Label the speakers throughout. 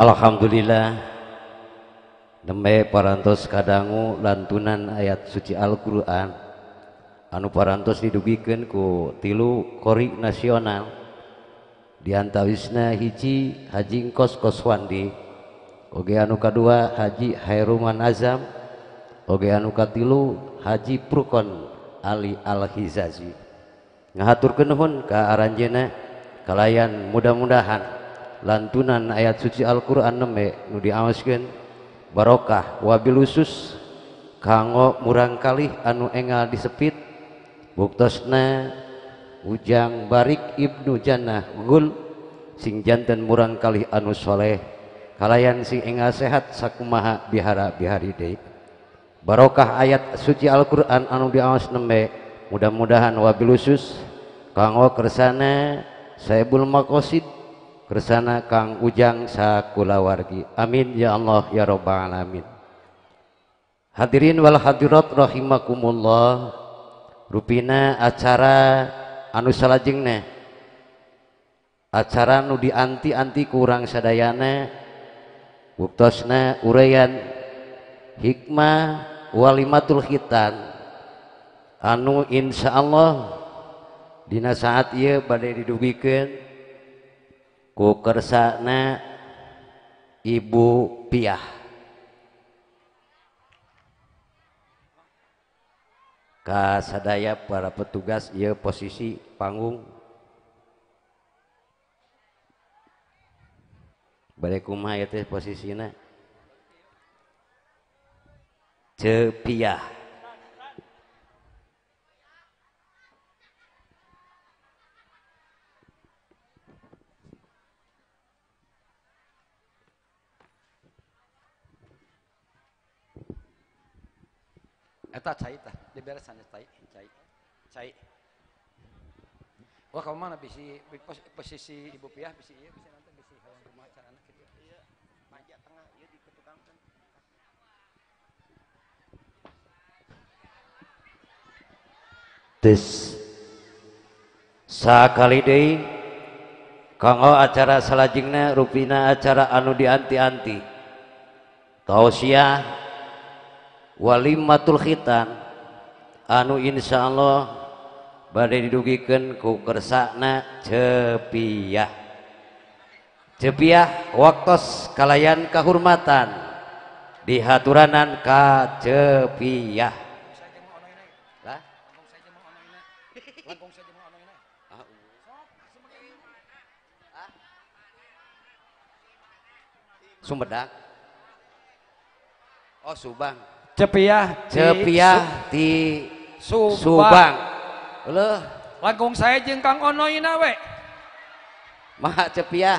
Speaker 1: Alhamdulillah Deme parantos kadangu lantunan ayat suci Al-Quran Anu parantos didugikan ku tilu korik nasional Diantawisna hiji Haji Engkos Koswandi Oge anu kedua Haji Hairuman Azam Oge anu katilu Haji Prukon Ali Al-Hizazi Ngahatur kenuhun ke aranjena Kalayan mudah-mudahan lantunan ayat suci Al-Quran nembe nu diawaskan barokah wabilusus kanggo murangkali anu engal disepit buktosna ujang barik ibnu jannah gul sing murangkali anu soleh kalayan sing engal sehat sakumaha bihara bihari deh barokah ayat suci Al-Quran anu diawas neme mudah-mudahan wabilusus kanggo kersana Saibul Makosid kersana Kang Ujang sakulawargi amin ya Allah ya robbal alamin hadirin wal hadirat rahimakumullah rupina acara anu salajengna acara nu dianti-anti kurang sadayana wuptosna urayan hikmah walimatul khitan anu insya Allah dina saat ia badai didugikan ku kersana ibu piah kasadaya para petugas ya posisi panggung balik kumah ya posisinya cepiah Eta cai tah, diberesan cai, cai, cai. Wah kamu mana bisi posisi ibu piah bisi iya bisa nanti bisi hayang rumah can anak gitu. Iya, manja tengah iya di ketukang kan. Tis sakali deui kanggo acara salajengna rupina acara anu dianti-anti. Tausiah walimatul khitan anu insya Allah badai didugikan ku kersakna cepiah cepiah waktos kalayan kehormatan dihaturanan ka cepiah Sumedang Oh Subang Cepiah Cepiah di, Su di Subang. Leuh. Langkung saya jeung Kang Ono ina we. Maha Cepiah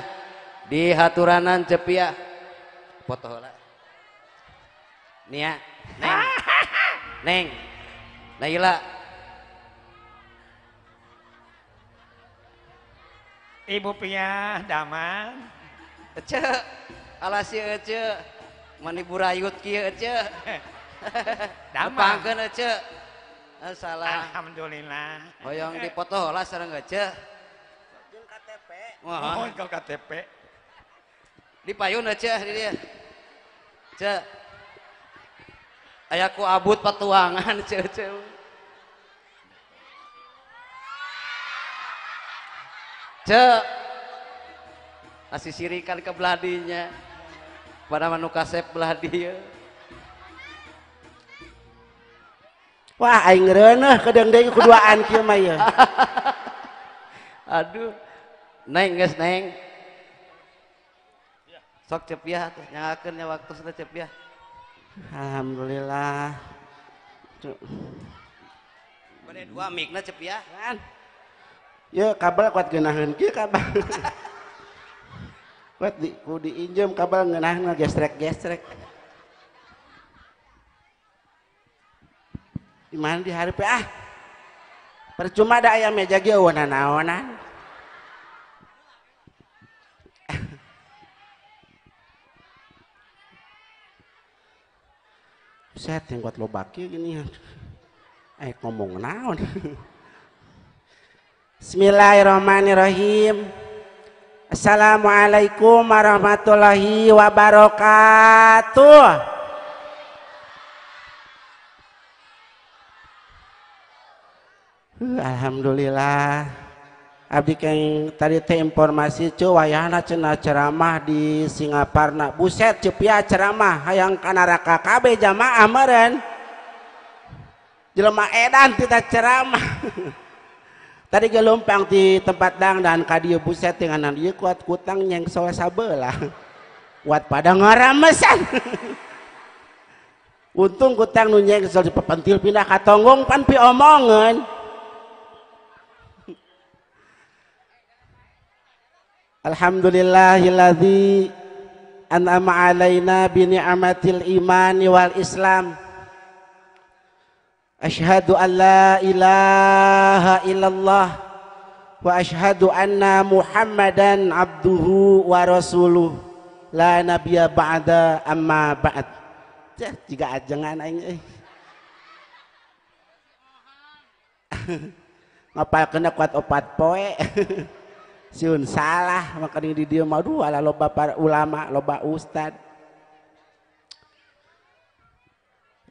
Speaker 1: di haturanan Cepiah. Foto Nia, Neng. Neng. Naila. Ibu Piah Daman. Ece. Alasi Ece. Mani burayut kia Ece. Damang. Ece. Eh, salah. Alhamdulillah. Hoyong dipoto lah sareng Ece. Jeung KTP. Mohon ke KTP. Di payun Ece di dia. Ece. Ayaku abut patuangan Ece Ece. Ce. Asih sirikan ke beladinya. Pada manuka sep beladi ya.
Speaker 2: Wah, aing renah kadang-kadang keduaan kieu mah ya.
Speaker 1: Aduh.
Speaker 2: Neng guys, neng.
Speaker 1: Sok cepiah yang akhirnya waktu sudah cepiah.
Speaker 2: Alhamdulillah.
Speaker 1: Bade dua mikna cepiah
Speaker 2: kan. Ya kabel kuat geunaheun kieu kabel. kuat di ku diinjem kabel ngeunaheun gestrek-gestrek. di mana di hari ah percuma ada ayam meja ya, gue wana naonan set yang buat baki gini ya. eh ngomong naon Bismillahirrahmanirrahim Assalamualaikum warahmatullahi wabarakatuh Alhamdulillah. Abdi keng tadi teh informasi cu wayahna cenah ceramah di Singaparna. Buset cepia ceramah hayang Kanaraka KB jamaah meren, jelma edan kita ceramah. tadi gelumpang di tempat dang dan kadieu buset dengan ieu kuat kutang yang soe sabelah. Kuat pada ngaramesan. Untung kutang nu nyeng di pepentil pindah katonggong tonggong pan pi omongan. Alhamdulillahilladzi an'ama alaina bi ni'matil imani wal islam. Ashhadu an la ilaha illallah wa ashhadu anna Muhammadan abduhu wa rasuluh. La nabiyya ba'da amma ba'd. Cah, jika ajengan aing euy. Ngapal kena kuat opat poe. siun salah makanya di dia mau dua lah loba para ulama loba ustad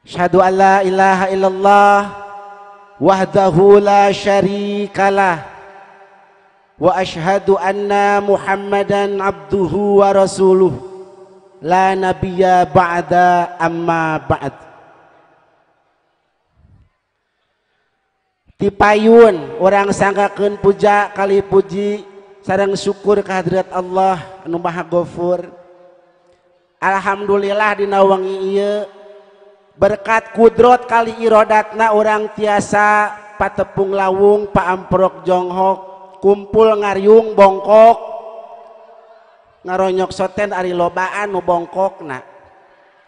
Speaker 2: syahadu an la ilaha illallah wahdahu la syarikalah wa ashadu anna muhammadan abduhu wa rasuluh la nabiyya ba'da amma ba'd tipayun orang sangkakan puja kali puji syukur kehadrat Allahbaha gofur Alhamdulillah dinawangi iye berkat kudrot kali irodatna orang tiasa patepung lawung Pak amprokk jonghok kumpul ngaryung bongkok ngaronyok soten ari lobaanbongkok nah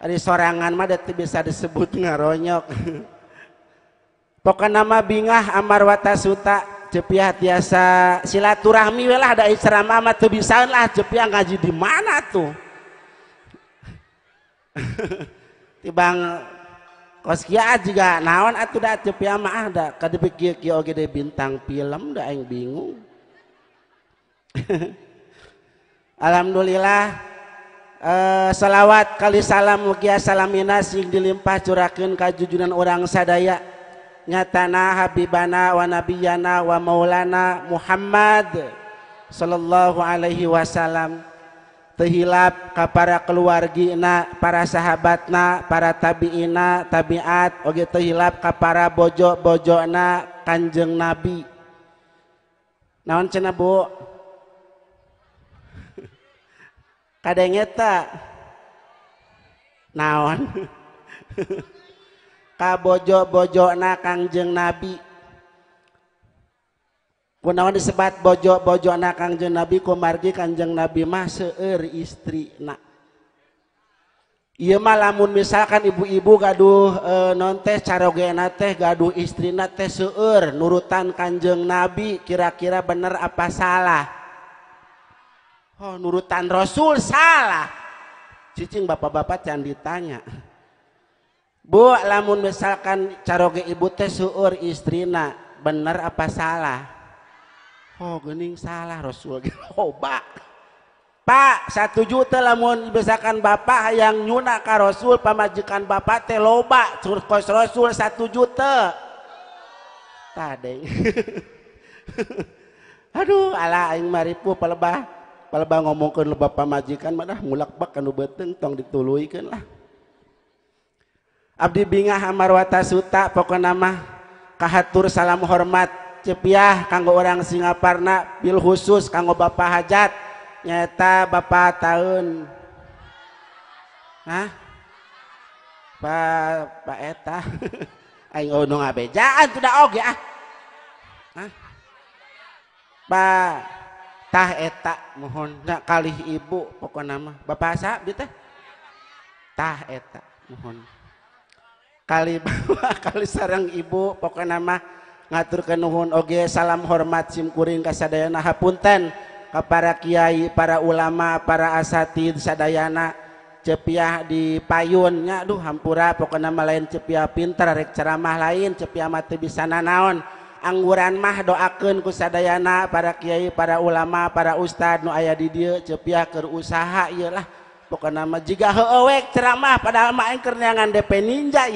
Speaker 2: sorangan bisa disebut ngaronyokpokok nama binah Amar wattasuta jepiah tiasa silaturahmi lah ada ceramah amat tuh bisa lah jepiah ngaji di mana tuh tibang kos kia ah juga naon atuh dah jepiah mah ada ah, kadepikir kia oge de bintang film dah yang bingung Alhamdulillah eh, salawat kali salam mugia salamina sing dilimpah curahkeun kajujuran orang sadaya tinggal nyatana habibana wanabiyana wamalana Muhammad Shallallahu Alaihi Wasallam tehilap ka para keluarga na para sahabat na para tabia tabiat ogge tehilap ka para bojobojona Kanjeng nabi naoncennabu kadang ngeta naon he bojo bojona Kajeng nabi Gunawan disebat bojo bojona Kajeng nabi komargi Kanjeng nabi Maseeur istri malamun misalkan ibu-ibu gaduh eh, non istrina nurutan Kanjeng nabi kira-kira bener apa salah oh, nurutan rasul salah ccing bapak-bapak can ditanya Bu, lamun misalkan caroge ibu teh suur istrina, bener apa salah? Oh, gening salah Rasul. Oh, bak. Pak, satu juta lamun misalkan bapak yang nyuna ka Rasul, pamajikan bapak teh loba, kos Rasul satu juta. Tade. Aduh, ala aing maripu pelebah. Pelebah ngomongkan lebah pamajikan, madah mulak bak kanu beteng, tong dituluikan lah. Abdi bingah amarwata suta pokok nama kahatur salam hormat cepiah kanggo orang Singaparna bil khusus kanggo Bapak Hajat nyata Bapak tahun Nah Pak Pak Eta Aing ono euh ngabejaan sudah oge ah Nah Pak tah eta mohon nggak kali ibu pokok nama Bapak asa teh tah eta mohon kali kali sereng ibu Pona ngaturkenuhhun oge salam hormat simkuring kasadayana Hapunten kepada Kyai para ulama para asatiin Sadayana cepiaah di payunnyaduh Hampura Poken nama lain cepia pintarrek ceramah lain ceiah mate bisaana na naon angguran mah doakken kusadayana para Kyai para ulama para Ustadd Nu ayaah didier cepia kerusaha ialah jika ceramah padakeranganDP ninja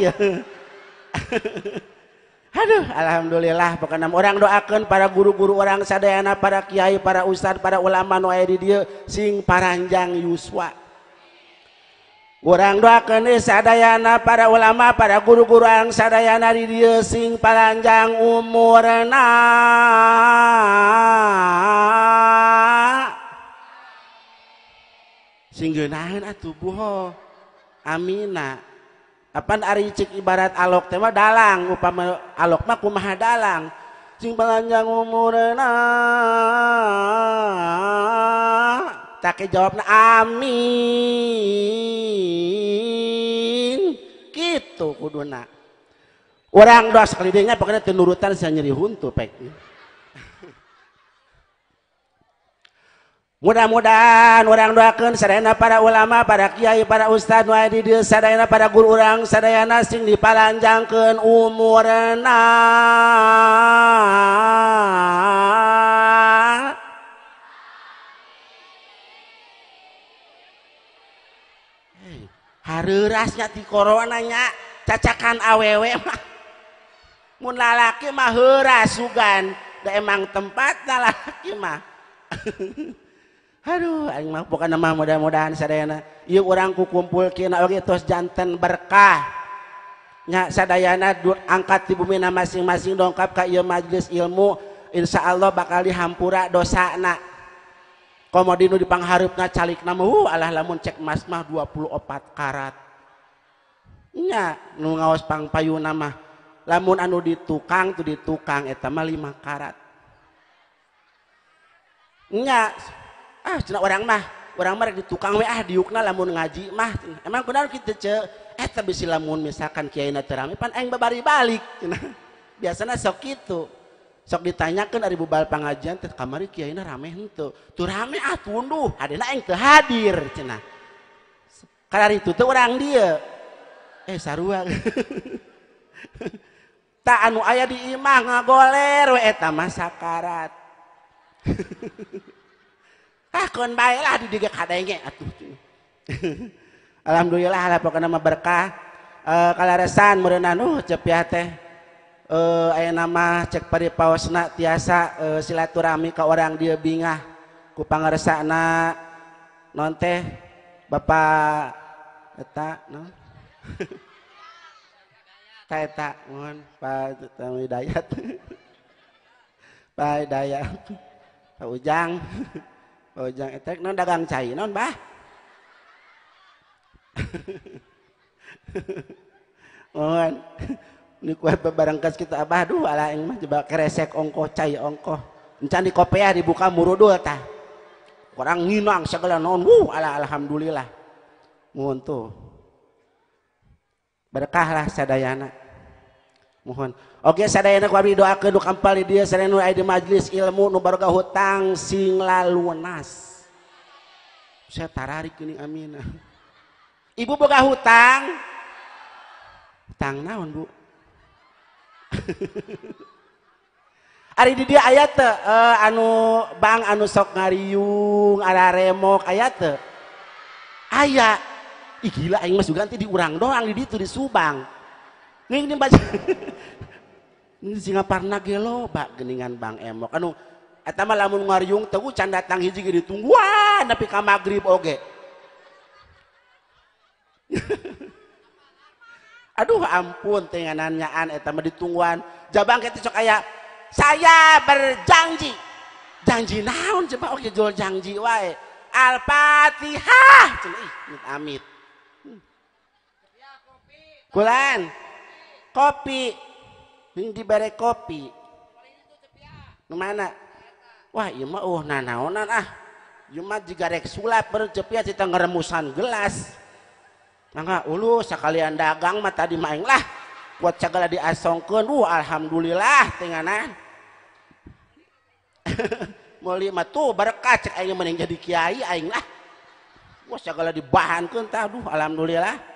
Speaker 2: haduh Alhamdulillah pekenam orang doakan para guru-guru orang saddayana para Kyai para Uustaz para ulama wa sing paranjang Yuswa orang doakan nih sadana para ulama para guru-guru sadana did dia sing palanjang umurang singgenahin atuh buho amina apaan ari cik ibarat alok tema dalang upama alok mah kumaha dalang sing panjang umurna ah. tak jawabna amin gitu kuduna orang doa sekelilingnya pokoknya tenurutan saya nyeri huntu pek buat mudah-mudahan orangrang doakken se para ulama para Kyai para Ustadd wa didil sadana pada guru-urang sadana sing dipalanjangkeun umurang harus rasnya ti kornya cacakan awewe mu lalakimah sugan da emang tempat lamah he uh nama mudah-mudahan orang ku kumpuljan berkahnyaana angkat dibumina masing-masing dongkap kayak majelis ilmu Insya Allah bakal dihampura dosa anak komonu dipanghar calik namu uh, a lamun cek masmah 24 karatos nama lamun anu ditukang tuh ditukanglima karatnya supaya Ah, orang mah orang ditukang wa ah, dina lamun ngaji mah emang kitamun eh, mis balik biasanya sok itu sok ditanyakan dari bubalpangjan terkamari Kyai rameuh ke ah, hadir itu orang dia eh sa tak anu ayaah dimah ngago leeta masyarakatat he Ah, Alhamdulillah nama berkah eh, kalsan eh, aya nama cek per pauna tiasa eh, silaturami ke orang dia bingah kupang res non teh Bapaktak ngonnat byeak kau ujang oh Ojang etek non dagang cai non bah. mohon, ini kuat bebarangkas kita abah duh ala yang mah coba keresek ongko cai ongko. encan di kopiah dibuka murudul tah kurang nginang segala non wu ala alhamdulillah tuh berkahlah sadayana mohon Oke seana doa keduk kampal dia seren di majlis ilmu nubarga hutang sing nas saya tararik ini Aminah ibu boga hutang hutang naon bu hari di dia ayat uh, eh, anu bang anu sok ngariung ada remok ayat ayah ih gila aing mas juga nanti diurang doang di ditu di Subang. Nih ini baca. Ning singaparna ge pak geningan Bang Emok. Anu etama lamun ngariung teguh can datang hiji gede tungguan. tapi ka magrib oge. Aduh ampun tenganannyaaan an etama ditungguan. Jabang kita cok ayah. saya berjanji. Janji naon coba oke jual janji wae. Al-Fatihah. Amit. Hmm. Kulan kopi hindi bare kopi mana wah iya mah uh nanaonan ah iya mah jika rek sulap bercepia cita ngeremusan gelas mangga ulu sekalian dagang mah tadi main lah buat segala diasongkan uh alhamdulillah tenganan mulai mah tuh berkah cek aing mending jadi kiai aing lah buat segala dibahankan taduh alhamdulillah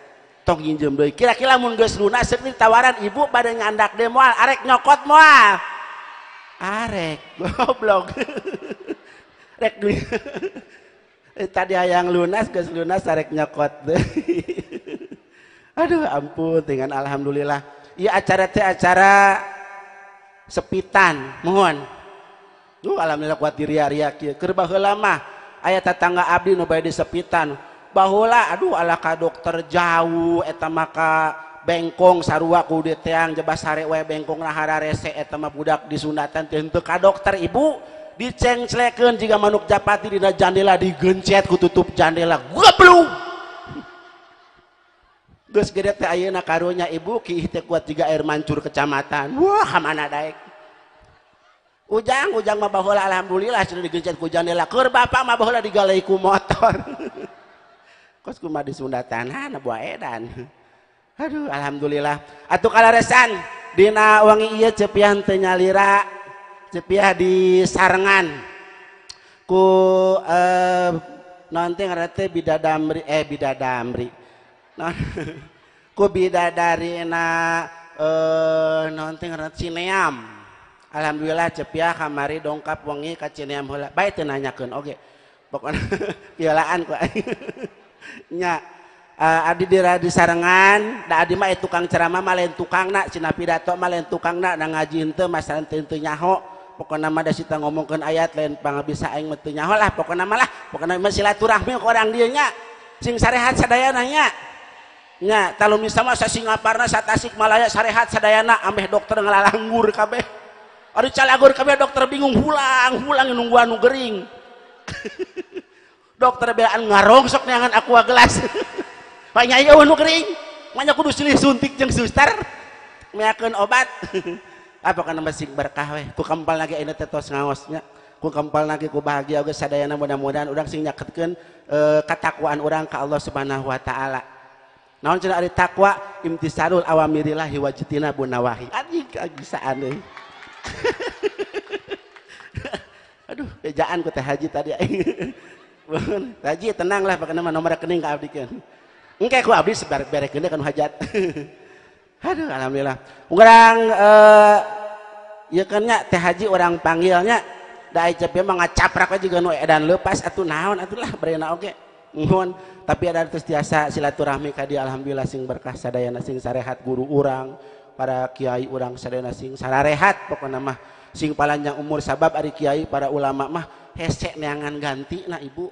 Speaker 2: tong injem deui kira-kira mun geus lunas seuri tawaran ibu pada ngandak de moal arek nyokot moal arek goblok rek duit eh, tadi hayang lunas geus lunas arek nyokot aduh ampun dengan alhamdulillah iya acara teh acara sepitan mohon Duh, alhamdulillah kuat diri ria kieu keur baheula mah aya tetangga abdi nu bae di sepitan Aduh alaka dokter jauh et maka bengkong sarua kude tiang jebas arerewee bengkong rahara rese ma budak di Suntan tenka dokter ibu dicengleken jika manuk japati di jandela di gechett ku tutup canndelague belumunnya ibu tiga air mancur Kecamatan ujangujang Alhamdulillahndela Bapak digalaiku motor kos kumah disundatan hana buah edan aduh alhamdulillah atuh kalaresan dina wangi iya cepiah teu cepiah di sarangan. ku eh, nanti ngerti bidadamri eh bidadamri ku bidadari na eh, nanti ngerti cineam alhamdulillah cepiah kamari dongkap wangi ka cineam Baik bae teu nanyakeun okay. pokoknya pialaan ku nya eh, Addi dira diarengan ndama eh tukang ceramah malen tukangapidato malen tukang dan ngajin te tentunyahopoko nama si ngomong ke ayat lainpanga metunyaholahpoko namalah silaturahme orang dianya sing sarehat sedaynyanya kalau mis misalnya saya singaparna saya asik malaya sarehat saddayana ameh dokter ngalalanggur kabehgur kab dokter bingung hulang hulang nungguan ing dokter bilang ngarongsok neangan aqua gelas pak nyai eueuh nu kering banyak kudu silih suntik jeng suster meakeun obat apa nama masih berkah weh ku kempal lagi ini tetos tos ku kempal lagi ku bahagia geus sadayana mudah-mudahan urang sing nyaketkeun e, katakwaan urang Allah Subhanahu wa taala naon cenah ada takwa imtisalul awamirillah wa jitina bunawahi anjing kagisaan aneh, aduh bejaan ku teh haji tadi tenang lah, pakai nama nomor rekening ke abdi kan. Engke ku abdi sebar berekeun kan hajat. Aduh alhamdulillah. Urang eh ya kan nya teh haji orang panggilnya da ICP mah ngacaprak aja kan edan lepas atuh naon atuh lah barena oge. Mohon tapi ada terus biasa silaturahmi ka alhamdulillah sing berkah sadayana sing sarehat guru urang para kiai urang sadayana sing sararehat Pokok mah sing palanjang umur sabab ari kiai para ulama mah hesek neangan ganti nah ibu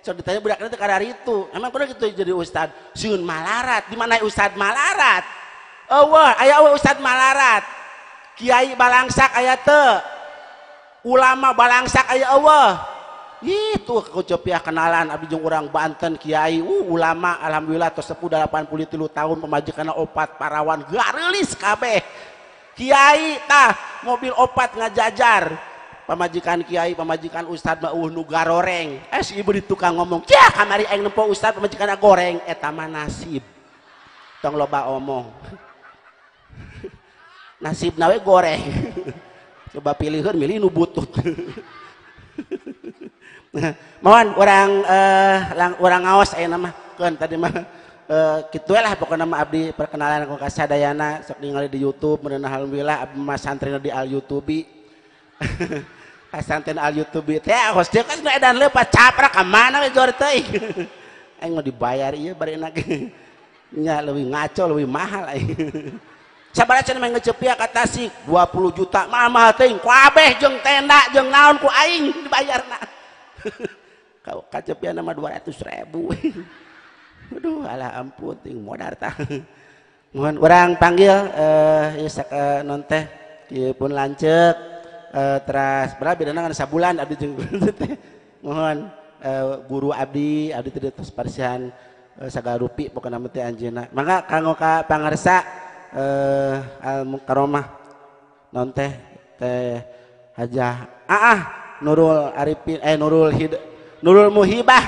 Speaker 2: so ditanya budak itu kadar itu emang kudu gitu jadi ustad siun malarat di mana ustad malarat awal ayah awal ustad malarat kiai balangsak ayah te ulama balangsak ayah awal itu kecopiah kenalan abdi jeung orang Banten Kiai uh, ulama alhamdulillah delapan puluh 83 tahun pemajikan opat parawan garlis kabeh Kiai tah mobil opat ngajajar majikan Kyai pemajikan Ustadz nugar goreng ibu ditang ngomong kamari Ustadji goreng nasib Tong loba omong nasib nawe goreng coba pilihu butuh mohon orang eh lang orang ngaos nama tadimahlah eh, Abdi perkenalan kok kasadaana soal di YouTube menhaldullah Ab Mas sanrina di Al YouTube kasanten al YouTube ya, host dia kan ada lepas capra ke mana we jor teuing aing mau dibayar ieu iya, bari enak nya ngaco lebih mahal lagi sabaraha cenah mah ngeceupia kata si 20 juta mah mahal teuing kabeh jeng tenda jeng naon ku aing nak. kau kacepia nama 200 ribu aduh alah ampun ting modar tah mohon orang panggil eh uh, uh, pun lancet uh, teras berapa dengan sabulan abdi jeng mohon uh, guru abdi abdi tidak terus parsihan uh, eh, rupi pokoknya mati anjena maka kanggo ka pangarsa uh, al mukaromah non teh teh hajah ah, ah, Nurul Arifin eh Nurul Hid Nurul Muhibah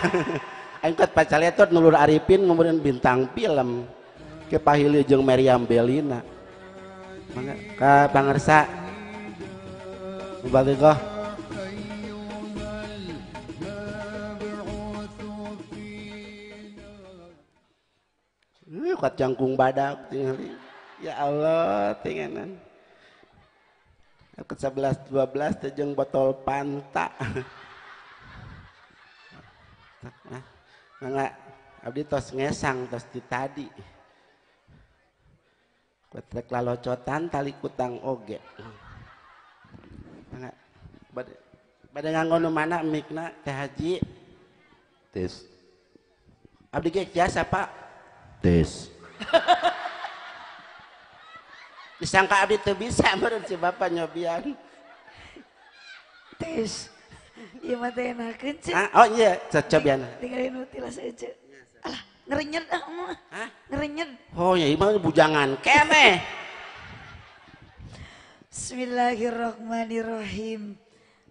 Speaker 2: angkat pacaletot Nurul Arifin kemudian bintang film pahili jeng Meriam Belina maka ka pangarsa مبالغة Kuat jangkung badak tinggali. Ya Allah tinganan. Ke 11 12 tejeng botol panta. nggak abdi tos ngesang tos di tadi. Kuat rek lalocotan tali kutang oge. Okay. Pada Bad mana mikna teh haji? Tes. Abdi ge jasa, Pak. Tes. Disangka abdi teu bisa meureun si Bapak nyobian.
Speaker 3: Tes. Ieu mah teh enakeun ceuk. Ah, oh iya, cocobian. Tinggalin tilas eueuh. Iya, Alah, ngerenyet ah mah. Hah? Ngerenyet.
Speaker 2: Oh, ya iya mah bujangan
Speaker 3: kene. Bismillahirrahmanirrahim.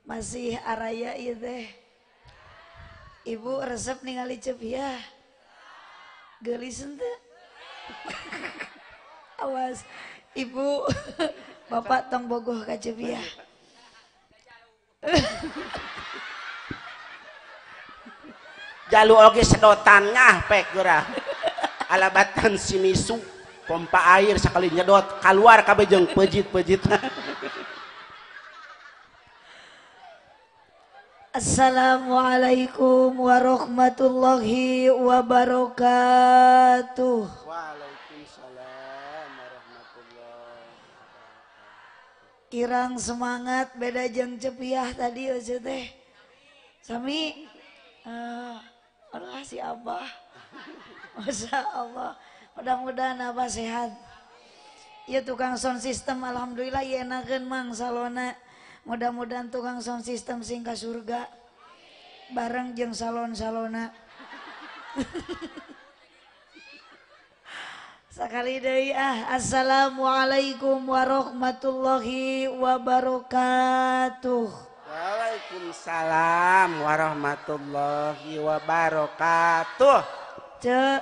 Speaker 3: Masih araya ieu teh. Ibu resep ningali ya. gelis henteu? Awas. Ibu, Bapak tong bogoh ka ya.
Speaker 2: Jalu oge sedotan ngah pek gerah. Alabatan simisu pompa air sekali nyedot keluar kabe jeng pejit pejit
Speaker 3: Assalamualaikum warahmatullahi wabarakatuh.
Speaker 2: Waalaikumsalam warahmatullahi
Speaker 3: Kirang semangat beda jeng cepiah tadi ya teh. Sami, uh, eh, orang si Abah. Masya Allah. ini mudah-mudahan apa sehat ya tukang sound sistem Alhamdulillah yenakanang Sal mudah-mudahan tukang sound sistem singkat surga bareng jeng salon Sal Sakaliday ah Assalamualaikum warahmatullahi wabarakatuhalaikum
Speaker 2: salam warahmatullahi wabarakatuh
Speaker 3: ce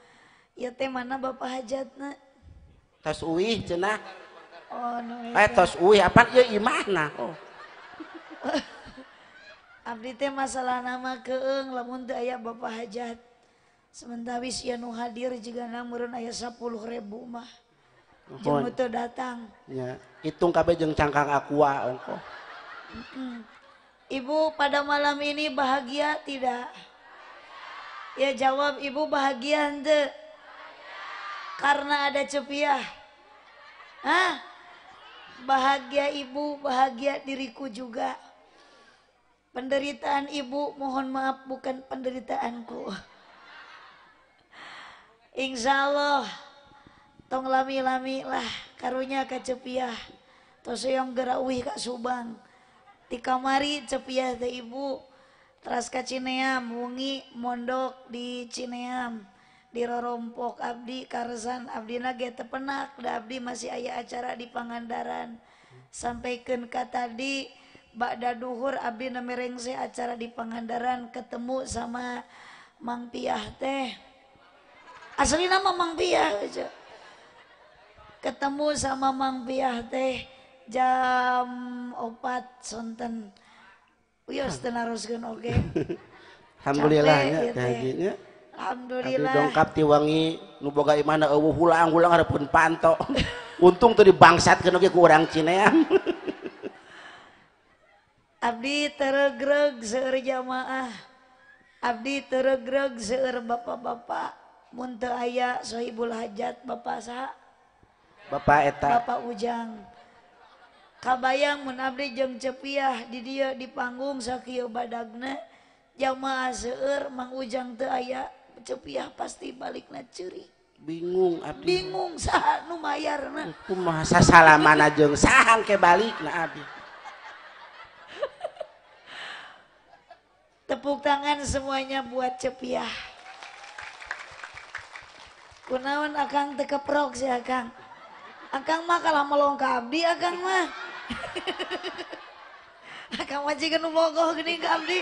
Speaker 3: mana Bapak hajat oh, eh, oh.
Speaker 2: masalah
Speaker 3: keg Bapak hajat sementara Winu hadir juga namunun aya 10.000 mah datangung Ibu pada malam ini bahagia tidak ya jawab Ibu bahagia the ada ceiah bahagia ibu bahagia diriku juga penderitaan Ibu mohon maaf bukan penderitaanku Insyaallah tong lami lami lah karunnya kecepiah Toseong gerawiih Kak Subang di kamari ceiah ibu traska cinea muungi mondok di cineam ommpok Abdi Karzan Abdi Naget tepen udah Abdi masih ayah acara di Pangandaran sampai kekah tadi bakdadhuhhur Abdi mererengze acara di Pangandaran ketemu sama Mang piyah teh asli nama Mangyah aja ketemu sama Mangbiyah teh jam opat sunten hamdulillah ya kayaknya dongkap
Speaker 2: diwangianglangpun pantok untung tuh dibangsat kurang C
Speaker 3: Abdi terregreg jamaah Abdi terregreg bapak-bapakmuntshobuljat Bapak Bapaketa Pak ujang Kabayang menab jeng Cepiaah di dia dipanggung Zao baddag jamaah Ma ujangayaan cepiah pasti balik na curi bingung abdi. bingung sah nu mayar na
Speaker 2: kumaha sasalaman ajeng sahang ke balik na abdi
Speaker 3: tepuk tangan semuanya buat cepiah kunaon akang tekeprok sih akang akang mah kalah melong abdi akang mah akang wajib bogoh gini ke abdi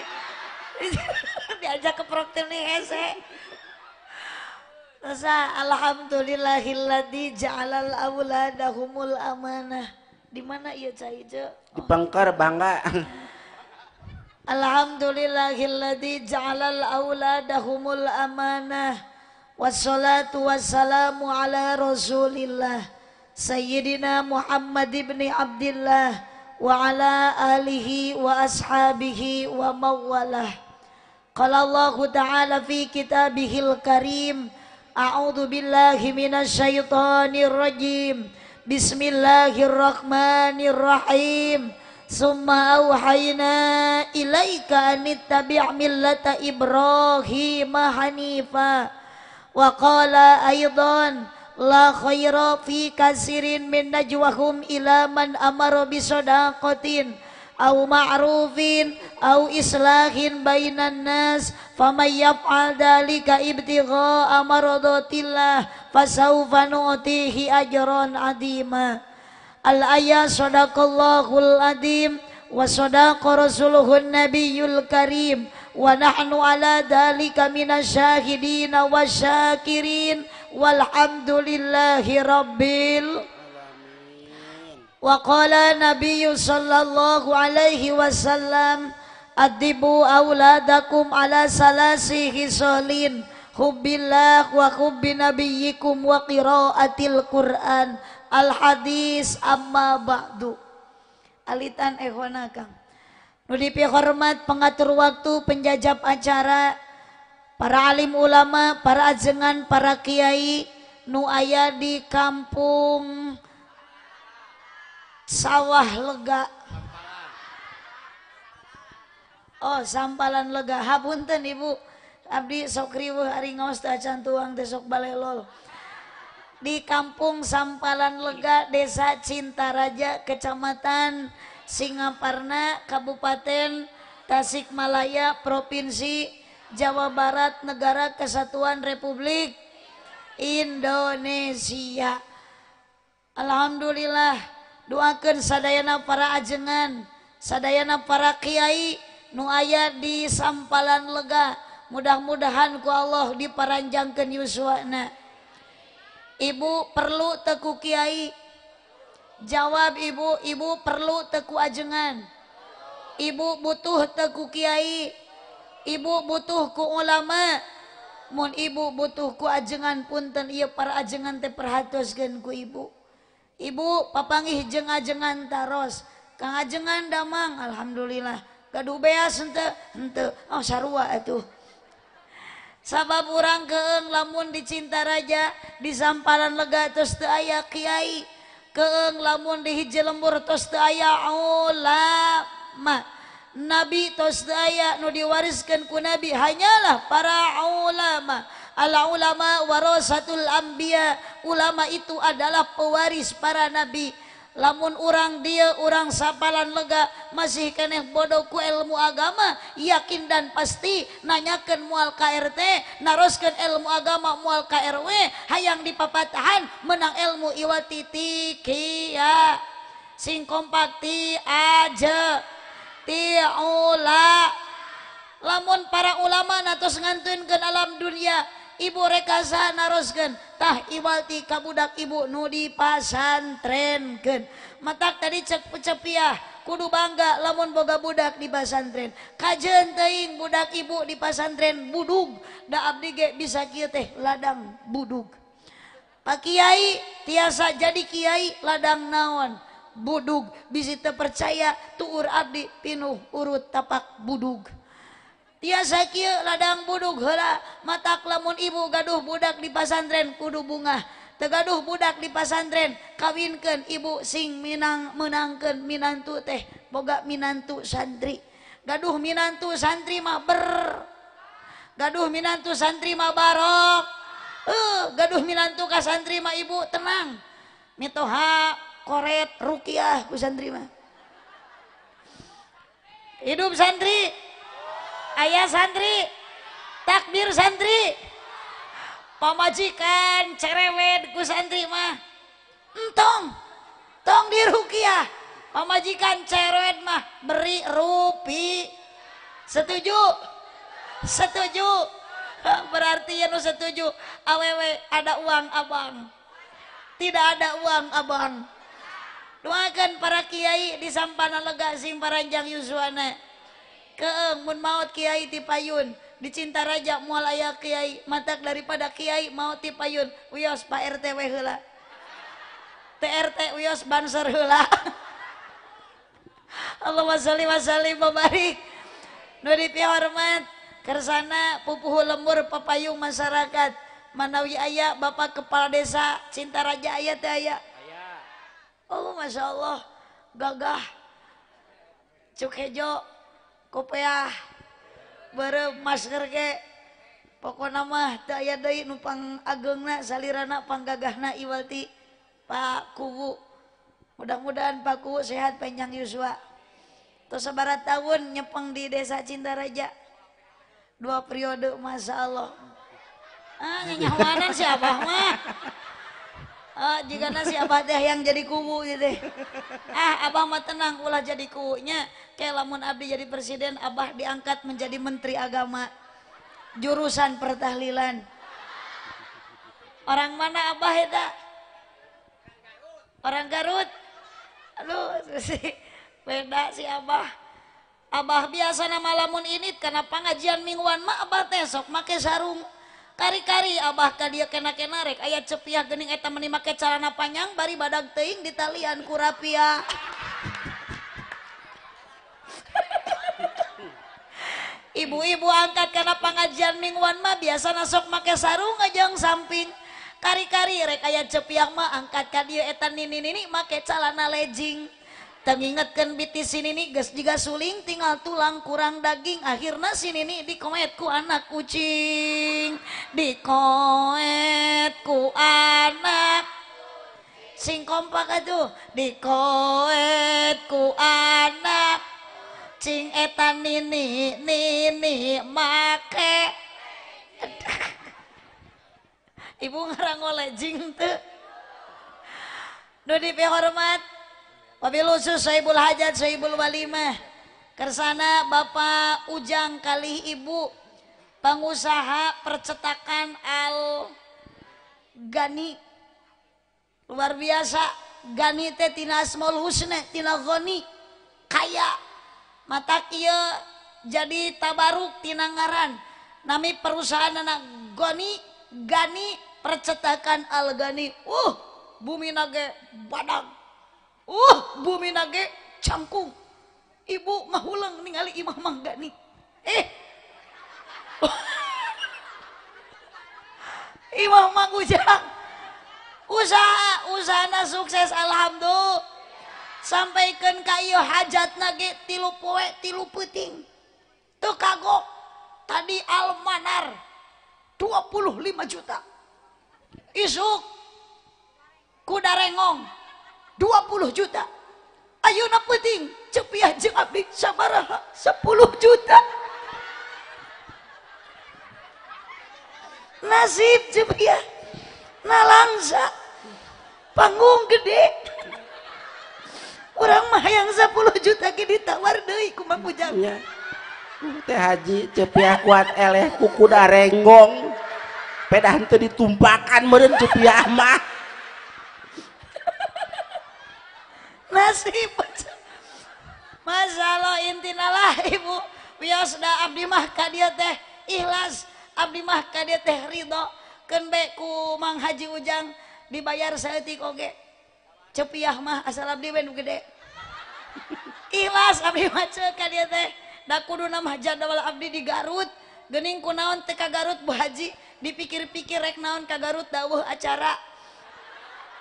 Speaker 3: diajak keprok nih hese Masa alhamdulillahilladzi ja'alal awladahumul amanah. Di mana ieu ya, cai je? Oh.
Speaker 2: Di Bangkar bangga.
Speaker 3: Alhamdulillahilladzi ja'alal awladahumul amanah. Wassalatu wassalamu ala rasulillah Sayyidina Muhammad ibni Abdullah Wa ala alihi wa ashabihi wa mawalah Qala Allah ta'ala fi kitabihil karim adu bila himin syyto nirojjiim, Bismillahirroman nirohimim, summaayna Iila ka ni tabim ta ibrohimahanifa. Wakala aydonon lakhoyirofi ka sirin medajuwaum ilaman amaroisodaqotin. mauvin a Islahin bayannas famayaab aali kaibti amarodotlah faaw vantihi ajaron aima Al aya sodahul adim wasoda quluun nabiyul karim Wana an a dali kami na shahidina wasshakiririn wala abdulilla Hiabil. Quan waqa nabiy Shallallahu Alaihi Wasallam adddibu a daumm alaala sihiolin hubbillah wahu binbiyikum waqiiro atilqu Al hadis ama bakdu Alitan ehongang nudipi hormat pengatur waktu penjajab acara para alim ulama para adjengan para Kyai nuaya di kampung. sawah lega Oh sampalan lega hapunten ibu Abdi riwe hari ngaos acan tuang tesok balelol di kampung Sampalan Lega, Desa Cinta Raja Kecamatan Singaparna, Kabupaten Tasikmalaya, Provinsi Jawa Barat, Negara Kesatuan Republik Indonesia. Alhamdulillah doakan Sadayana para ajengan Sadayana para Kyai nuaya di samalan lega mudah-mudahanku Allah diparanjang kenyusuna Ibu perlu teku Kyai jawab ibu-ibu perlu teku ajengan Ibu butuh tegu Kyai Ibu butuhku ulama mohon ibu butuhku ajengan pun tenia para ajengan te peratuus genku Ibu Ibu papanggihijenga-jengan taros kang ngajengan daang Alhamdulillah kaduubeas oh, Sabab urang keeng lamun dicinta raja di samalan lega toste aya Kyai keg lamun dihij lembur toste aya A nabi toste aya nu diwariskan ku nabi hanyalah para ulama. Ala ulama warasatul ambia. Ulama itu adalah pewaris para nabi. Lamun orang dia orang sapalan lega masih keneh bodoh ku ilmu agama yakin dan pasti nanyakan mual KRT naroskan ilmu agama mual KRW hayang dipapatahan menang ilmu iwa titik ya sing kompak ti aja ti ula lamun para ulama natos ngantuin ke alam dunia Ibu reka sana Rogentah Ivalti kabudak ibu nudi pasasan trenken mata tadi cekcepiah kudu bangga lamun boga-budak diasan tren kajjen teing budak ibu diasanren budhug nda abdi bisa kiate ladang budhug Pak Kyai tiasa jadi Kyai ladang naon budhug bisi te percaya tur abdi pinuh urut tapak budhug. Zaki ladang bodhulak mata lamun ibu gaduh budak di Pasantren kudu bunga tegaduh budak di Pasandren kawinkan ibu sing Minang menangkan Minantu teh bogak Minantu santri gaduh Minantu santri Maber gaduh Minantu santri Ma Barok gaduh minantuka santrima Ibu tenang mitoha koret ruyahkusanma hidup santri santri takdir Senri pemajikan cerewetku Senri mahng tongdirkiah pemajikan cewet mah berirupi setuju setuju berarti Yunu setuju aweW ada uang Abang tidak ada uang Abon doakan para Kyai di sampan lega zimparanjang yzuana mun maut kiai ti payun dicinta raja mualaya kiai, matak daripada kiai maut ti payun wios Pak RT hela TRT wios banser hula, Allah sholli wa sallim wa barik nu hormat. kersana pupuhu lembur papayung masyarakat manawi ayah bapak kepala desa cinta raja ayah teh oh oh masya Allah gagah cuk hejo ui kopeah bare masker ge pokok nama day nupang agengna zaliranapang gagahna Iwati Pak kuwu mudah-mudahan Pakku sehat panjangng yszwa atau barat tahun nyepang di desa Cindaraja dua periode masa Allahan ah, siapa mahha Uh, jika nasi abah teh yang jadi kubu gitu. Ah, abah mah tenang ulah jadi kubunya. Kayak lamun abdi jadi presiden, abah diangkat menjadi menteri agama. Jurusan pertahlilan. Orang mana abah itu? Ya, Orang Garut. Aduh, si, beda si abah. Abah biasa nama lamun ini karena pengajian mingguan mah abah tesok make sarung kari-kari Abahkah dia keak-ke narek ayat ceia denningam menimak carana panjang bari badang teing ditali kurapia ibu-ibu angkatkenapa ngajimingguanmah biasa masuk make sarung ngajang samping kari-kari rek ayat cepiangma angkat ka dia etan ni make carana leging kalau ngatkan bit sini nih guys juga suling tinggal tulang kurang daging akhirnya sini nih di koweku anak kucing di koweku anak sing komppanguh di koweku anak etang make Ibu ngerang oleh Dodihormati jabul keana Bapak ujang kali ibu pengusaha percetakan al Gai luar biasa gani tetinashu kay mataq jadi tabaru tinanggaran Nami perusahaan anak goni Gai percetakan algani uh bumi naga bad uh bumi nage cangkung ibu mahulang ningali imah mangga nih eh imah manggujang usaha usaha sukses alhamdulillah sampaikan kayu hajat nage tilu poe tilu puting tuh kagok tadi almanar 25 juta isuk kuda rengong 20 juta ayo nak penting cepiah jeung abdi sabaraha 10 juta nasib cepiah nalangsa panggung gede orang mah yang 10 juta gini tawar deh, kumang Mang iya. uh,
Speaker 2: teh haji cepiah kuat eleh kuku darenggong Pedahan henteu ditumpakan meren cepiah mah
Speaker 3: Mas intinalahbu sudah Abdimah dia teh ikhlas Abdimahka dia teh Ridho kembeku Ma Haji ujang dibayar saya ti koge cepih mah asal Abdi gede ikhlas Ab tehjawal Abdi di Garut dening kunaun Teka Garut Buhaji dipikir-pikir reknaon ka Garut dahulu acara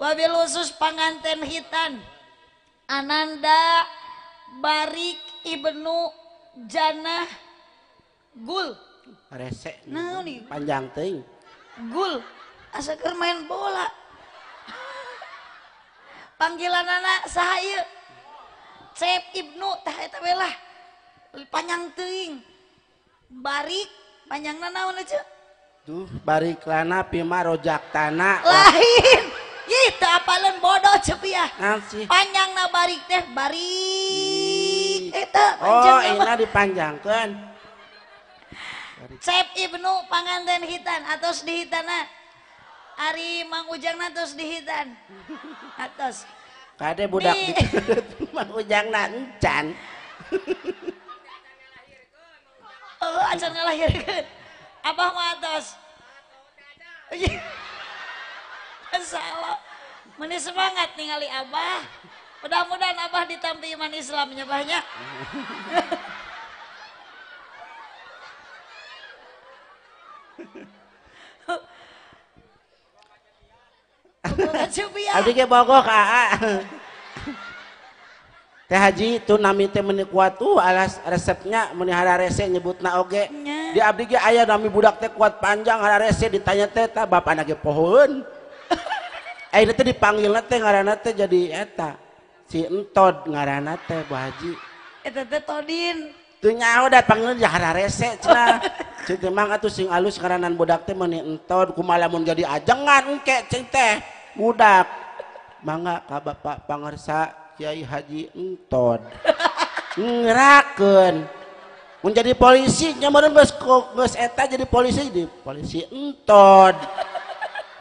Speaker 3: Haius panganten hitan Ananda Bar Ibnu Janahgolsek
Speaker 2: panjang te
Speaker 3: asmain bola panggilan anak sayair Ibnu panjang teing Bar panjang
Speaker 2: ajalannama Rojakana
Speaker 3: lahir kita apaon bodohpi panjang nabar teh oh,
Speaker 2: dipanjang kan
Speaker 3: Ibnu panganten hitan atas di hitana ah. Ari mangujang atas dihitan atas
Speaker 2: budakcan
Speaker 3: lahir apa mau atas Masya Allah. Meni semangat ningali abah. Mudah-mudahan abah ditampi iman Islamnya banyak. Abdi ya, ge bogoh ah, ka ah. AA.
Speaker 2: Teh Haji itu nami teh meuni kuat tuh alas resepnya meuni hara rese nyebutna oge. Di abdi ge aya nami budak teh kuat panjang hara rese ditanya teh tah bapak ge pohon. Eh, itu di panggian nga jadi eta si ento ngaran
Speaker 3: Hajinya
Speaker 2: udah pangil ja sing alusanit enton ku malah menjadi ajenganke muda manga Ka bapak Panngersa Kyai Haji ento hangerken menjadi polisinyaeta jadi polisi di polisi ento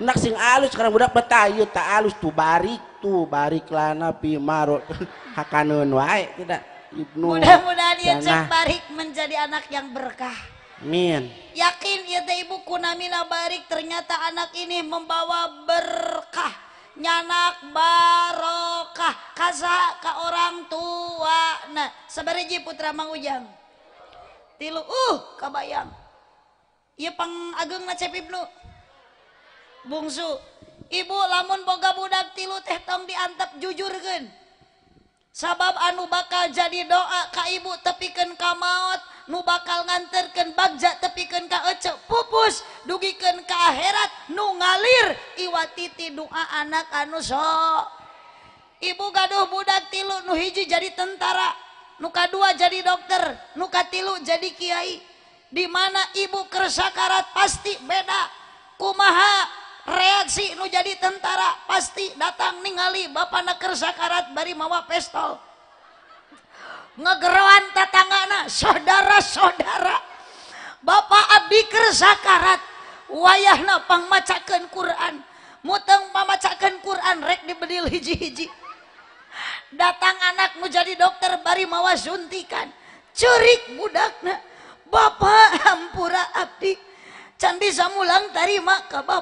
Speaker 2: nak sing alus sekarang budak betayu tak alus tu barik tu barik lana pi marot hakanun wae tidak ibnu mudah-mudahan ia cek barik
Speaker 3: menjadi anak yang berkah Amin. Yakin ya teh ibu kunamina barik ternyata anak ini membawa berkah nyanak barokah kasa ke orang tua nah ji putra mang ujang tilu uh kabayang ya pang ageng na cep ibnu bungsu Ibu lamun boga budak tilu tehto dianp jujur gen sabab anu bakal jadi doa Kak Ibu tepiken ka maut nu bakal nganterken bagja tepiken ka ecek pupus dugiken ke akhirat nu ngalir iwa tiiti doa anak anu Ibu gaduh budak tilu nu hiji jadi tentara lka dua jadi dokter lka tilu jadi Kyai dimana ibu kesakarat pasti beda kumaha reaksi ini jadi tentara pasti datang ningali Bapak naker Zakarat barimawa pestal ngegerawantataangan anak saudara-saudara Bapak Abi Ker Zakarat wayah napangmacakan Quran muteng pamacakan Quran rek dibelil hiji-hiji datang anakmu menjadi dokter Barmawa Zuntiikan Currik mudadakna Bapak Hampura Abdi Candi Za Mulangtari maka ba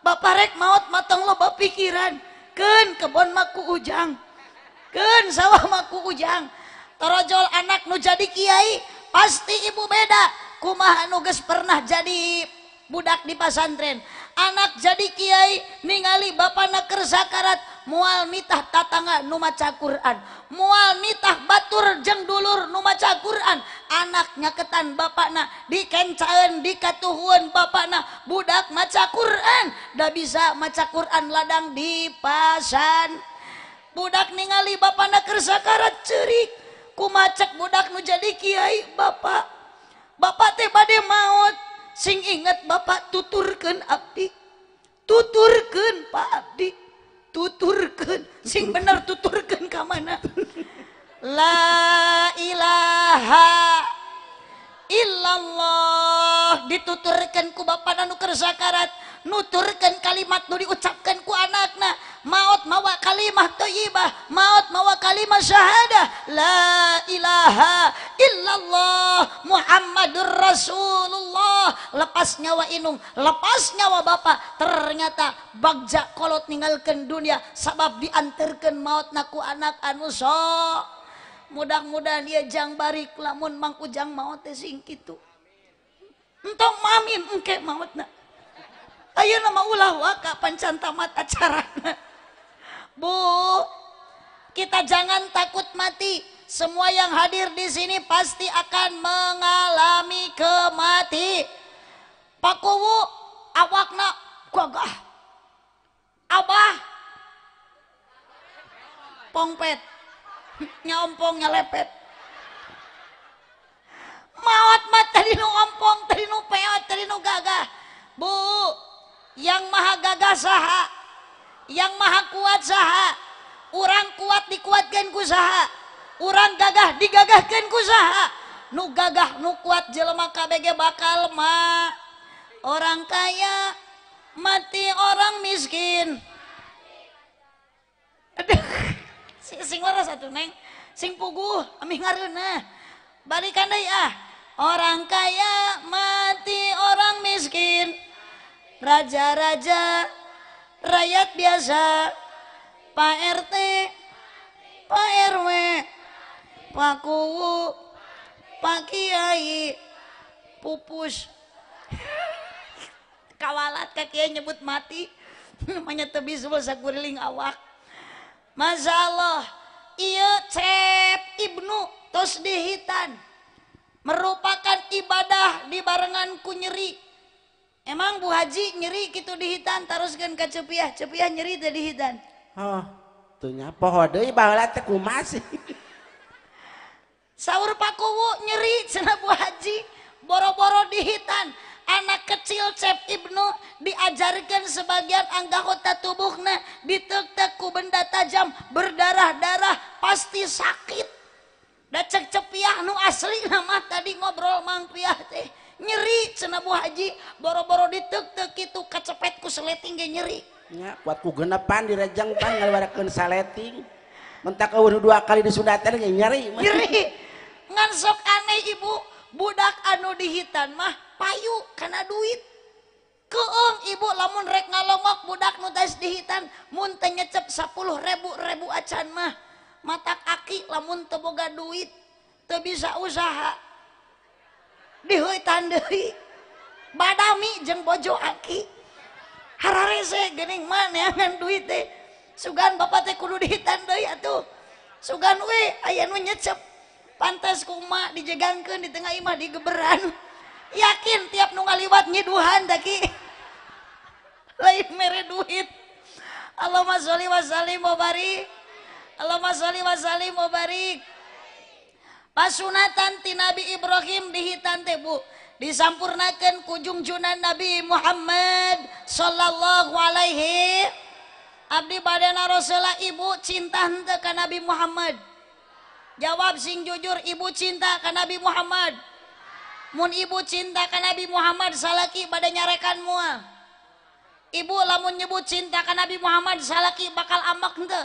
Speaker 3: Bapakrek maut mateng loba pikiranken kebon maku ujang Ken sawah maku ujang torool anakmu jadi Kyai pasti ibu beda kumaha nuges pernah jadi budak di Pasandren anak jadi Kyai ningali ba naker Zakaraatan mual Mitah kata nggak Nuca Quran mual niah Batur jengdulr Nuca Quran anaknya ketan Bapak nah dikencaon dikatuhan papa nah budakma Quranndak bisa maca Quran ladang diasan budak ningali Bapak nakersakara ceri kumaacak-budak menjadi Kyai Bapak Bapak Te padde maut sing inget Bapak tuturken Abdi tuturken Pakdi tuturken sing benar tuturken ke mana lailah illallah dituturkan kuba pana nuker zakarat nuturkan kalimat Nu diucapkan ku anakaknya mautmawa kalimat toyibah mautmawa kalimat syahadah La ilaha illallah Muhammad Rasulullah lepas nyawa Inung lepas nyawa ba ternyata Bagjak kolot ningkan dunia sabab antarkan maut naku anak-an us so mudah-mudahan nijangbar lamun mang ujang maut tesing itu ento maminkek maut na Ayo nama ulah waka pancan tamat acara. Bu, kita jangan takut mati. Semua yang hadir di sini pasti akan mengalami kemati. Pakuwu nak gagah. apa? pongpet nyompong nyalepet maut mat tadi nu ompong tadi nu peot tadi nu gagah bu yang maha gagah saha yang maha kuat jaha orang kuat dikuat genku saha ang gagah digagah genkuha nu gagah nu kuat jelemakkab bakal lemak orang kaya mati orang miskin satu neng sing pugu ah. orang kaya mati orang miskin. raja-raja rakyat biasa PakRTW Pak pupus kawalat kakki nyebut mati menyetebi Zuwaza guliling awak Ma Allah ya cek Ibnu tos dihitan merupakan ibadah di barenganku nyeri kita memang Bu Haji nyeri gitu dihitan terus gen ceiah ceiah nyeri
Speaker 2: dehitannya poho
Speaker 3: sahur Pakku nyeribu haji borro-poro dihitan anak kecil cap Ibnu diajarikan sebagian angga kota tubuh Nah ditekku benda tajam berdarah-darah pasti sakit dan cekcepiah Nu asli ngamah tadi ngobrol mang piah teh senabu haji boro-boro diku sele nyeri
Speaker 2: kali di
Speaker 3: ris anehbu budak anu dihitan mah payu karena duit keong ibu lamun rek ngalongok budak mudadas dihitanmunt nyecep 100.000 ribu a mah mata kaki lamun temoga duit bisa usaha badami jeng bojo akize mana duit su badu ditan tuh su aya nyecep pantas kuma dijegangkan di tengah Ima di Geberan yakin tiap nu nga liwat nyiuhandaki duitt Alzali wazali maubari Alzali wazali maubariku pasunatan ti Nabi Ibrahim dihitan teh bu disampurnakan junan Nabi Muhammad sallallahu alaihi abdi badana rasulah ibu cinta henteu ka Nabi Muhammad jawab sing jujur ibu cinta ka Nabi Muhammad mun ibu cinta ka Nabi Muhammad salaki pada nyarekan mual ibu lamun nyebut cinta ka Nabi Muhammad salaki bakal amak henteu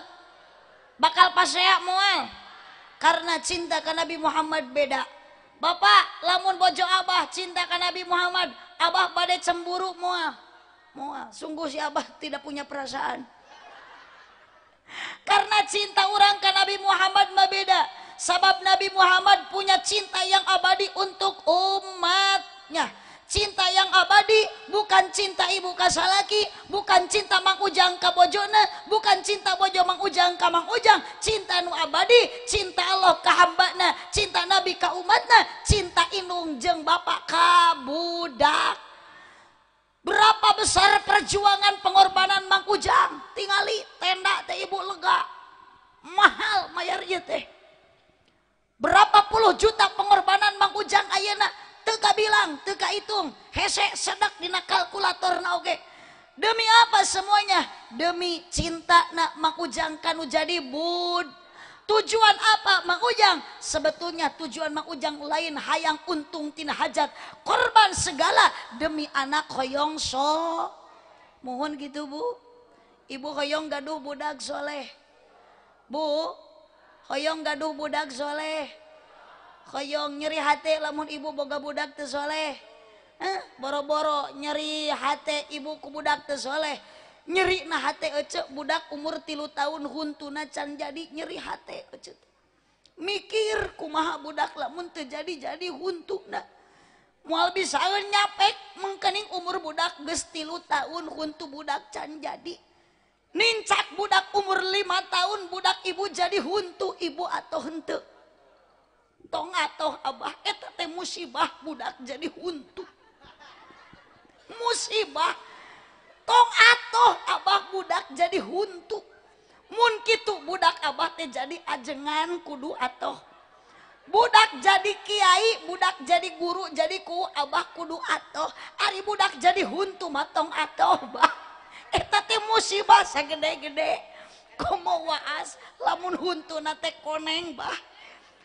Speaker 3: bakal pasea moal karena cinta ke Nabi Muhammad beda. Bapak, lamun bojo abah cinta ke Nabi Muhammad, abah pada cemburu mual. Mual, sungguh si abah tidak punya perasaan. Karena cinta orang ke Nabi Muhammad mah beda. Sebab Nabi Muhammad punya cinta yang abadi untuk bukan cinta ibu kasalaki, bukan cinta Mang Ujang ka bojone bukan cinta bojo Mang Ujang ka Mang Ujang, cinta nu abadi, cinta Allah ka hambana, cinta Nabi ka umatna, cinta inung jeng bapak ka budak. Berapa besar perjuangan pengorbanan Mang Ujang? Tingali tenda teh ibu lega. Mahal mayar teh. Berapa puluh juta pengorbanan Mang Ujang ayeuna teka bilang teka hitung hesek sedak dina kalkulator na oke. demi apa semuanya demi cinta nak mengujangkan jadi bud tujuan apa mengujang? Sebetulnya tujuan mengujang lain hayang untung tina hajat. Korban segala demi anak hoyong so. Mohon gitu bu. Ibu hoyong gaduh budak soleh. Bu, hoyong gaduh budak soleh. yong nyerihati lamun ibu boga budak teleh boro-boro nyeri H ibu kudak teleh nyerik na budak umur tilu tahun hontu na can jadi nyeri H mikir ku maha budaklahmunt jadi jadinda mual bisa nyapek mengkening umur budak ge tilu tahun hontu budak can jadi nicak budak umur 5 tahun budak ibu jadi hontu ibu atau hantuk ini Tong atau Abahtete musibah budak jadi hunttu musibah tong atau Abah budak jadi hunttukmunki budak Abahnya jadi ajengan kudu atau budak jadi Kyai budak jadi guru jadiku Abah kudu atau Ari budak jadi hunttu tong atau tapi musibah saya gede-gede kau mau waas lamun hunttunate konengbah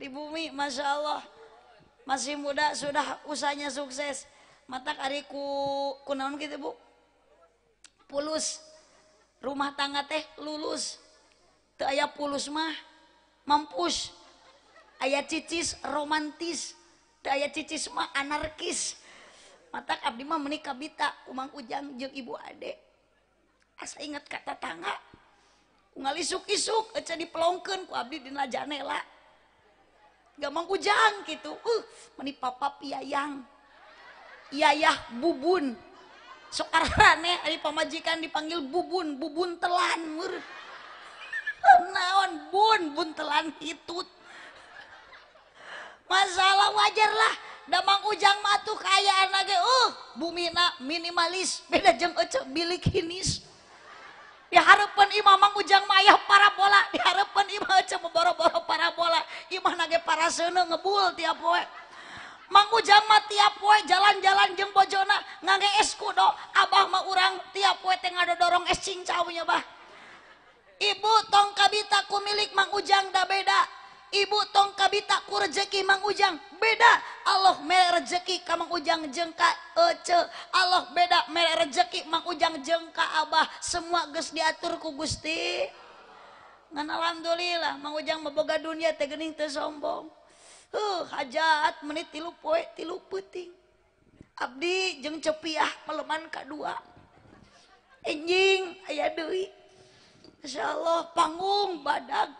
Speaker 3: ibumi Masya Allah masih muda sudah usanya sukses mata kariku kunangan gitu Bu pulus rumah tangga teh lulus aya pulus mah mampus ayat Ciici romantis daya ciicimah anarkis mata kabima meni kabita Umang ujan Ibu adek as ingat kata tanggagali suki dilongken Janelah gak mau ujang gitu uh meni papa piayang iayah bubun sok arane ari pamajikan dipanggil bubun bubun telan mur, naon bun bun telan hitut masalah wajar lah damang ujang matuh kaya anaknya. uh bumina minimalis beda jeng ece bilik hinis di harepan imam mangujang mayah para pola diharepan i aja pero-boro para pola imah na para seneng ngebul tiap poe Mangujangmah tiap poe jalan-jalan jembojona ngange esku dok Abah mau urang tiap poe teng ada dorong escinccanya ba Ibu tong kabita ku milik mangujang da beda. Hai Ibu tongka bitku rezeki Magujang beda Allah me rezeki kamang ujang jengkakce Allah beda me rezeki Ma ujang jengka Abah semua guys diaturku guststi ngahamdullah maugujang mebaga dunia tehgening tezombong hajat menit tilu tilu putih Abdi jeng ceiah meleman K2 enjing aya Dewiyaallah panggung badaga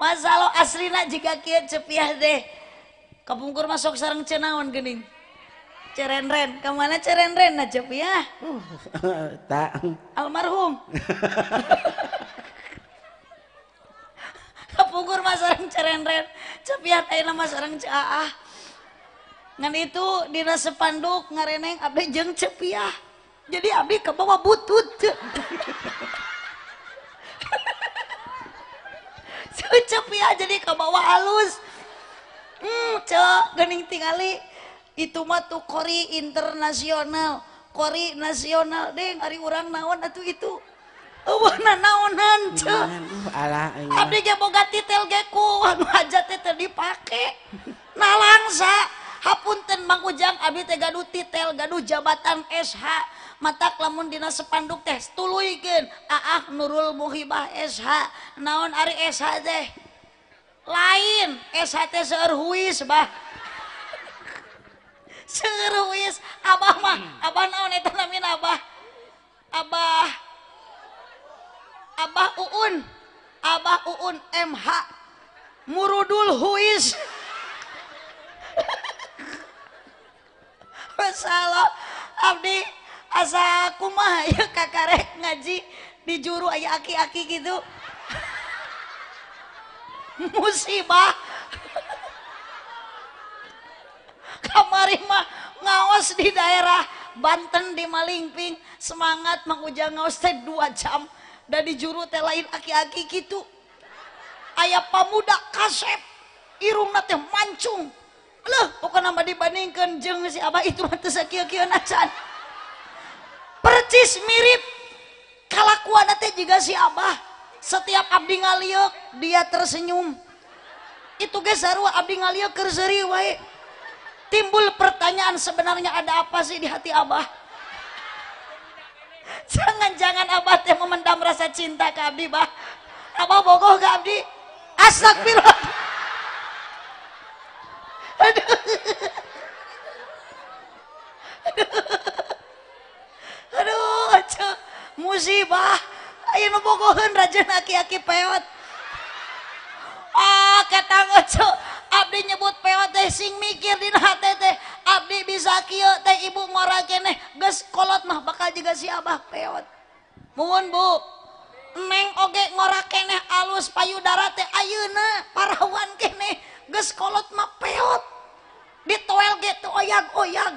Speaker 3: lo asrina jika Ki ceiah deh kapungkur masuk sarang cenaonkening ceenren kemana cereniah almarhum kapunggur mas ceren ca ngan itu Di sepanduk ngareneng Abdi jeung cepiah jadi Abdi ke bututha jadi bawa halusing hmm, tinggal itutu kori internasional kori nasional deng Ari urang naon itu naon uh, ti dipak na hapun banggu jam gadu titel Gadu jabatan SH punya mata lamundina sepanduk tes tuluigen A Nurul muhiba SH naon Ari lain S Abahah naonmin Abah Abah Abah Uun Abah U MH muuddul Abdi asa akuma kaek ngaji di juu aya aki-aki gitu musibah kammah ngawas di daerah Banten di malinging semangat maugujan ngastad 2 jam dan di juruh teh lain aki-agi gitu ayaah pamuda kasep irung mancung lopoko nama dibandingkan jengsah itu atas percis mirip kalakuan teh juga si Abah setiap abdi ngaliuk dia tersenyum itu guys sarua abdi ngaliuk kerseri wae timbul pertanyaan sebenarnya ada apa sih di hati Abah jangan-jangan Abah teh memendam rasa cinta ke abdi bah Abah bogoh ke abdi astagfirullah aduh aduh muibahki ah oh, Abdi nyebut pet teh sing mikir di Abdi bisa teh ibu ngokolot mah bakal juga si Abahot mohong oge ngo alus payudara teh Auna parahuwankolotmah di toel gitu oyak-goyang ya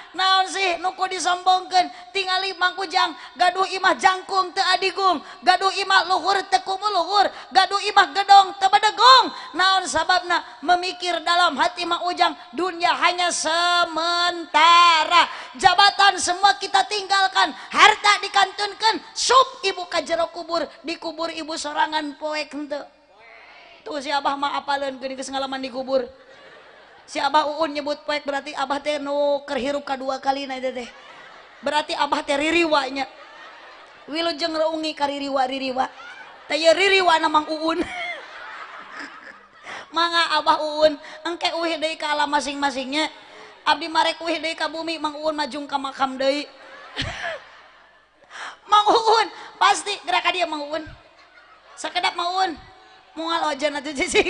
Speaker 3: naon sih nuku disembongken tinggaliang hujang gaduh Imah Jakung teadigung Gauh Imak Luhur tekuluhur Gauh Imah gedong tepedegong naon sababna memikir dalam hatimah ujang dunia hanya sementara jabatan semua kita tinggalkan harta diantunkan Sub ibu kajjero kubur di kuburibu serrangan poek The Tu si Abah Mapalun keni kesengalaman di gubur. punya Abah nyebut pat berarti Abah tenoker hirup ka dua kali na de berarti Abah dariiriwaknyangungi karwarwa tay manga Abahun engkak uh ka alama masing-masingnya Abdi Marhi ka bumi mauun maju kam makam mau pasti geraka dia mauun sekedak mauun mu aja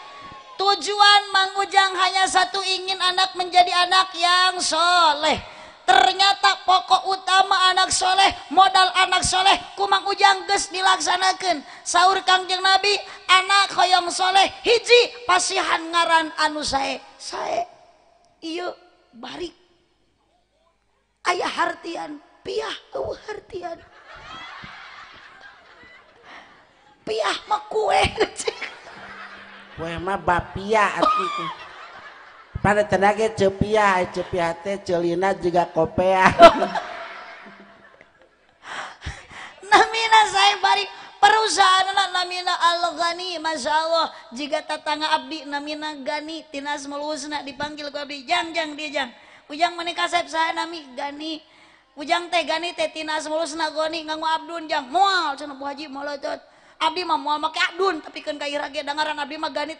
Speaker 3: tujuan Magujang hanya satu ingin anak menjadi anak yang sholeh ternyata pokok utama anak sholeh modal anak sholeh kuma hujang guys dilaksanakan Saur Kajeng nabi anakkhoomsholeh hiji pasihan ngaran anu saya sayabalik ayaah harttian piahan piah me kue kecil
Speaker 2: Wah mah bapia itu. Pada tenaga cepia, cepia teh celina juga kopea.
Speaker 3: namina saya bari perusahaan lah namina al gani masya Allah jika tetangga abdi namina gani tinas nak dipanggil ku abdi jang jang dia jang ujang menikah saya saya nami gani ujang teh gani teh tinas nak goni nganggu abdun jang mual cina bu haji ma maka adun tapi kanran nabi magi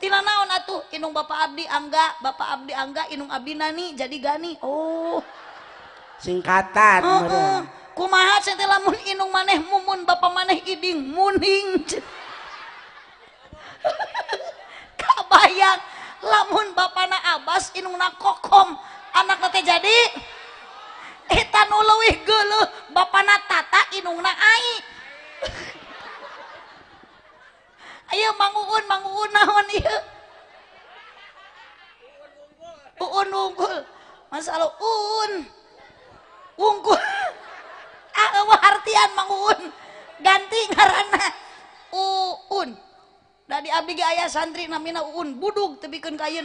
Speaker 3: Ti naon atuh inung ba Abdi angga ba Abdi angga inung Abbinani jadi gani Oh
Speaker 2: singkatan
Speaker 3: kumamun manehmun ba maneh Idinging lamun ba na Abbas inung na kokom anakkak jadiwih geluh ba natata inung na Hai ayo mauun mauunggul Mas wungku harttian ah, mauun ganti nga uhun Na Abiga Ayah santri naminaun buduk te bikin kay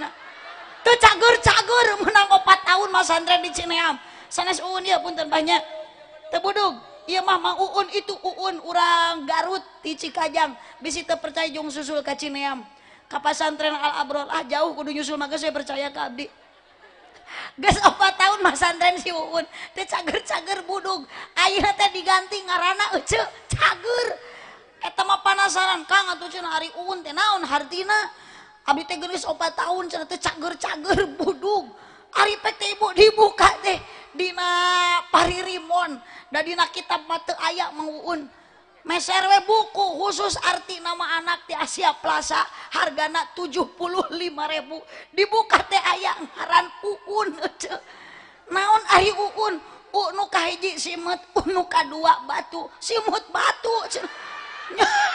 Speaker 3: tuh cagurcagur menang pat tahun Mas Andren di Cam sannya pun ten banyak terbuduk uun itu uun urang garut tiici kajang bis te percajung susul kacineam Kapasan trenang Al-a ah jauh kuduusul percaya ka tamak si uun-g diganti nga ca panasaran ka nga tuun hari uun ten naon hart Abi teis ta cagur cager bodhug. PT Ibu dibuka deh Dina Pari Rimon da Dikitb batu ayayak mauun meerw buku khusus arti nama anak di Asia Plaza hargaak 75.000 dibuka T ayaan pukun naon airkun punuka hij simut punuka2 batu simut batunya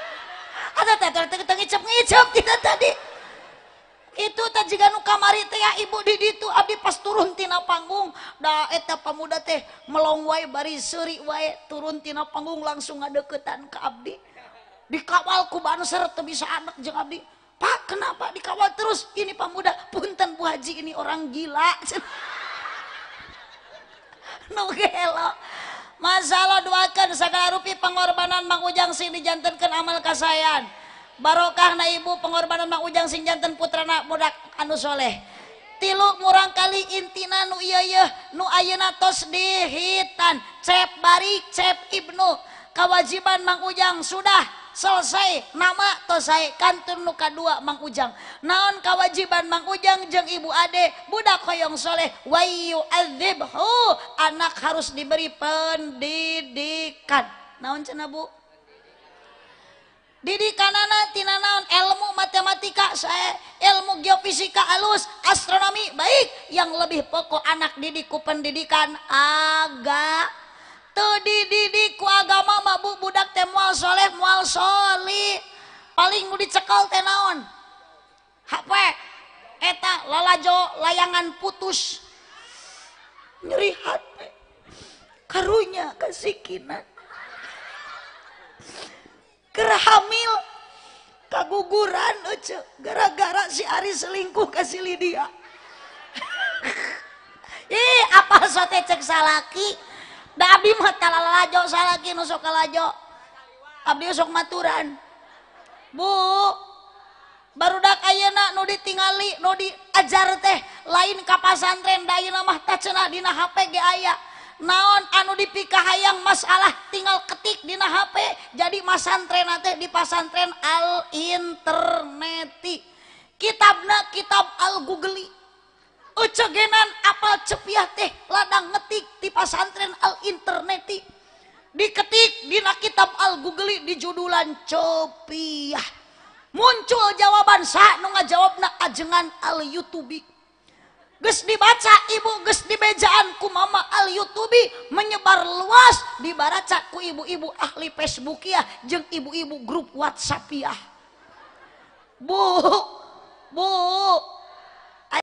Speaker 3: capcap kita tadi itu tadi kam mari ya ibu did itu Abdi pas turuntina panggungdaheta Pemuda teh melong way bari Suri wa turuntina panggung langsung adekettan ke Abdi di Kawal kuba ser bisa anak aja Abdi Pak kenapa dikawawal terus ini pemuda pengintan Pu Haji ini orang gila masalah duaakan saka ngarupi pengorbanan Ma ujang sing dijanntenkan amal kasayyan barokah na ibu pengorbanan Ma ujang sing jannten putranak Mudak anusholeh tilu murangkali intina nu nu aunatos dihitan bari Ibnu Kawajiban Mang ujang sudah. selesai nama tosai kantun nuka dua Mang Ujang naon kewajiban Mang Ujang jeng ibu ade budak hoyong soleh wayu adzibhu anak harus diberi pendidikan naon cina bu didikan anak tina naon ilmu matematika saya ilmu geofisika alus astronomi baik yang lebih pokok anak didiku pendidikan agak tuh dididik ku agama mak bu budak teh mual soleh mual soli paling mau dicekal teh naon HP eta lalajo layangan putus nyeri hati karunya kesikinan kerhamil kaguguran ece gara-gara si Ari selingkuh ke si Lydia ih apa sote cek salaki bi Bu baru dakditingali Nodi ajar teh lain kapasanren Day di HP aya naon anu dip piahaang masalah tinggal ketik di HP jadi masantren teh di pasantren Al internet kitab Nah kitab algui genan a apa ceiah teh ladang ngetik tipasantren alinter internet diketik Dina kitab algugellik di judulan chopiah muncul jawaban saat no ngajawab na ajengan alyubi guys dibaca ibu-ges dijaaanku Ma alyubi menyebar luas di baracaku ibu-ibu ahli Facebook ya jeng ibu-ibu grup WhatsApp Bu